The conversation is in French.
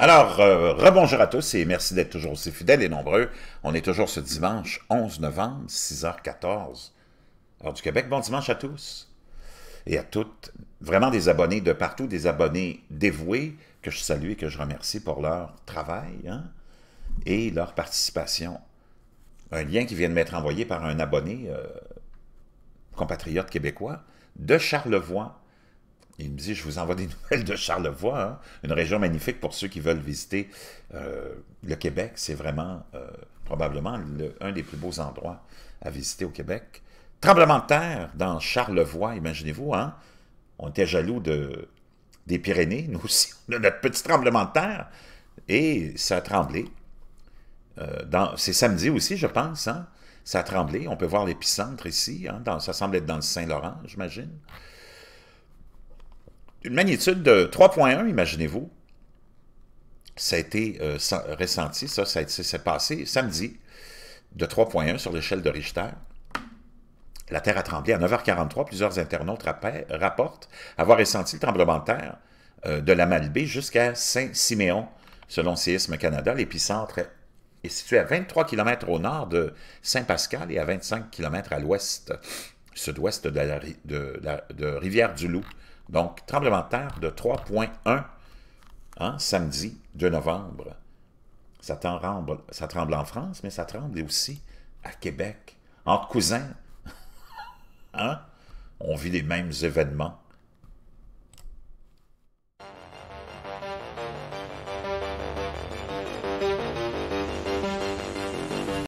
Alors, euh, rebonjour à tous et merci d'être toujours aussi fidèles et nombreux. On est toujours ce dimanche 11 novembre, 6h14, heure du Québec. Bon dimanche à tous et à toutes. Vraiment des abonnés de partout, des abonnés dévoués que je salue et que je remercie pour leur travail hein, et leur participation. Un lien qui vient de m'être envoyé par un abonné, euh, compatriote québécois, de Charlevoix, il me dit, je vous envoie des nouvelles de Charlevoix, hein. une région magnifique pour ceux qui veulent visiter euh, le Québec. C'est vraiment euh, probablement un des plus beaux endroits à visiter au Québec. Tremblement de terre dans Charlevoix, imaginez-vous. Hein? On était jaloux de, des Pyrénées, nous aussi. de notre petit tremblement de terre. Et ça a tremblé. Euh, c'est samedi aussi, je pense. Hein. Ça a tremblé. On peut voir l'épicentre ici. Hein, ça semble être dans le Saint-Laurent, j'imagine. Une magnitude de 3.1, imaginez-vous. Ça a été euh, ressenti, ça, s'est passé samedi, de 3.1 sur l'échelle de Richter. La Terre a tremblé à 9h43. Plusieurs internautes rapportent avoir ressenti le tremblement de terre euh, de la Malbaie jusqu'à Saint-Siméon, selon Séisme Canada. L'épicentre est situé à 23 km au nord de Saint-Pascal et à 25 km à l'ouest sud-ouest de, la, Rivière-du-Loup. Donc, tremblement de terre de 3.1 hein, samedi 2 novembre. Ça tremble, ça tremble en France, mais ça tremble aussi à Québec. Entre cousins, hein? on vit les mêmes événements.